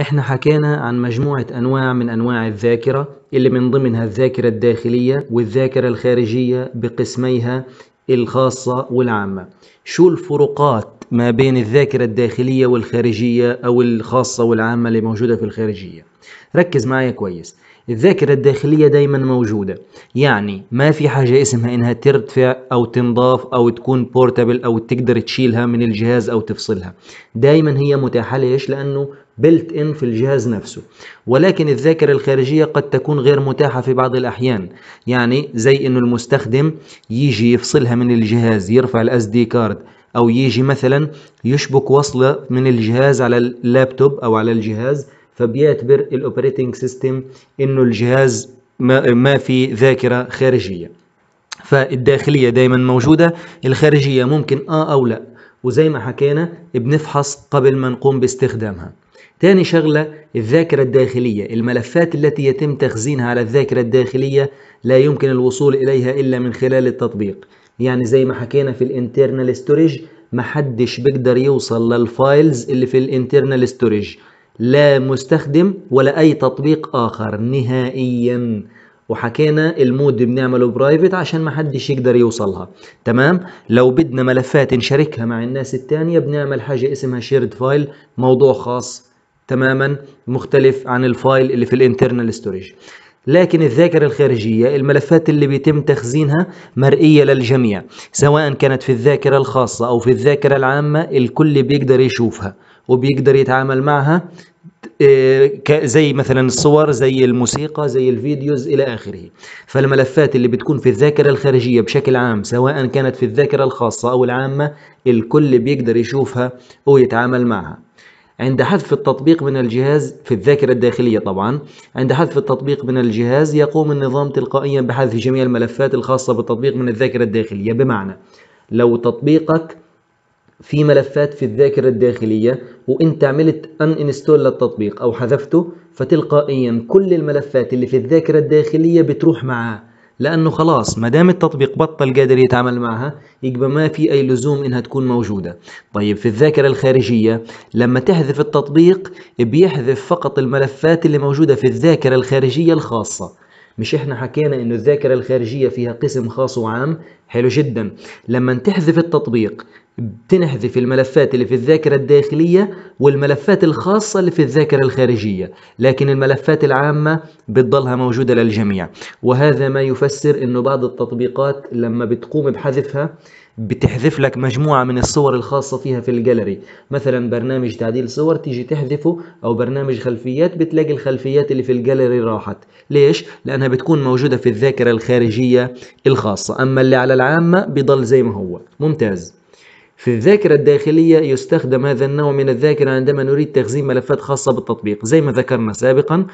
احنا حكينا عن مجموعة أنواع من أنواع الذاكرة اللي من ضمنها الذاكرة الداخلية والذاكرة الخارجية بقسميها الخاصة والعامة شو الفروقات ما بين الذاكرة الداخلية والخارجية أو الخاصة والعامة اللي موجودة في الخارجية ركز معايا كويس الذاكرة الداخلية دايما موجودة يعني ما في حاجة اسمها انها ترتفع او تنضاف او تكون بورتابل او تقدر تشيلها من الجهاز او تفصلها دايما هي متاحة ليش لانه بلت ان في الجهاز نفسه ولكن الذاكرة الخارجية قد تكون غير متاحة في بعض الأحيان يعني زي أنه المستخدم يجي يفصلها من الجهاز يرفع الاس دي كارد أو يجي مثلا يشبك وصلة من الجهاز على اللابتوب أو على الجهاز فبيعتبر الاوبريتنج سيستم انه الجهاز ما, ما في ذاكره خارجيه فالداخليه دائما موجوده الخارجيه ممكن اه او لا وزي ما حكينا بنفحص قبل ما نقوم باستخدامها تاني شغلة الذاكرة الداخلية الملفات التي يتم تخزينها على الذاكرة الداخلية لا يمكن الوصول إليها إلا من خلال التطبيق يعني زي ما حكينا في الانترنال ما محدش بيقدر يوصل للفايلز اللي في الانترنال ستوريج لا مستخدم ولا أي تطبيق آخر نهائياً وحكينا المود بنعمله برايفت عشان ما حدش يقدر يوصلها تمام لو بدنا ملفات نشاركها مع الناس التانية بنعمل حاجة اسمها شيرد فايل موضوع خاص تماما مختلف عن الفايل اللي في الانترنال ستورج لكن الذاكرة الخارجية الملفات اللي بيتم تخزينها مرئية للجميع سواء كانت في الذاكرة الخاصة أو في الذاكرة العامة الكل بيقدر يشوفها وبيقدر يتعامل معها آه، زي مثلا الصور زي الموسيقى زي الفيديوز إلى آخره فالملفات اللي بتكون في الذاكرة الخارجية بشكل عام سواء كانت في الذاكرة الخاصة أو العامة الكل بيقدر يشوفها ويتعامل معها عند حذف التطبيق من الجهاز في الذاكرة الداخلية طبعا عند حذف التطبيق من الجهاز يقوم النظام تلقائيا بحذف جميع الملفات الخاصة بالتطبيق من الذاكرة الداخلية بمعنى لو تطبيقك في ملفات في الذاكرة الداخلية وانت عملت ان انستول للتطبيق او حذفته فتلقائيا كل الملفات اللي في الذاكرة الداخلية بتروح معاه لانه خلاص ما دام التطبيق بطل قادر يتعامل معها يبقى ما في اي لزوم انها تكون موجوده طيب في الذاكره الخارجيه لما تحذف التطبيق بيحذف فقط الملفات اللي موجوده في الذاكره الخارجيه الخاصه مش احنا حكينا انه الذاكره الخارجيه فيها قسم خاص وعام حلو جدا لما تحذف التطبيق بتنحذف الملفات اللي في الذاكرة الداخلية والملفات الخاصة اللي في الذاكرة الخارجية لكن الملفات العامة بتضلها موجودة للجميع وهذا ما يفسر أنه بعض التطبيقات لما بتقوم بحذفها بتحذف لك مجموعة من الصور الخاصة فيها في الجاليري مثلا برنامج تعديل صور تيجي تحذفه أو برنامج خلفيات بتلاقي الخلفيات اللي في الجاليري راحت ليش؟ لأنها بتكون موجودة في الذاكرة الخارجية الخاصة أما اللي على العامة بيضل زي ما هو ممتاز في الذاكرة الداخلية يستخدم هذا النوع من الذاكرة عندما نريد تخزين ملفات خاصة بالتطبيق زي ما ذكرنا سابقا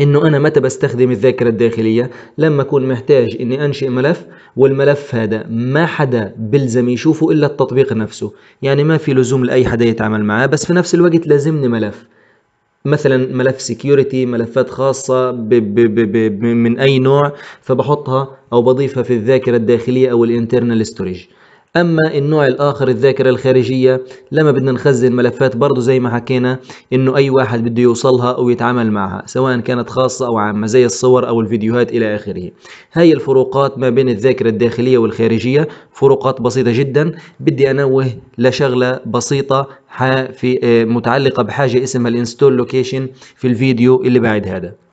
انه انا متى بستخدم الذاكره الداخليه لما اكون محتاج اني انشئ ملف والملف هذا ما حدا بلزم يشوفه الا التطبيق نفسه يعني ما في لزوم لاي حدا يتعامل معاه بس في نفس الوقت لازمني ملف مثلا ملف سكيورتي ملفات خاصة ب ب ب ب من أي نوع فبحطها أو بضيفها في الذاكرة الداخلية أو الانترنال ستورج اما النوع الاخر الذاكره الخارجيه لما بدنا نخزن ملفات برضه زي ما حكينا انه اي واحد بده يوصلها او يتعامل معها سواء كانت خاصه او عامه زي الصور او الفيديوهات الى اخره هاي الفروقات ما بين الذاكره الداخليه والخارجيه فروقات بسيطه جدا بدي انوه لشغله بسيطه في آه، متعلقه بحاجه اسمها الانستول لوكيشن في الفيديو اللي بعد هذا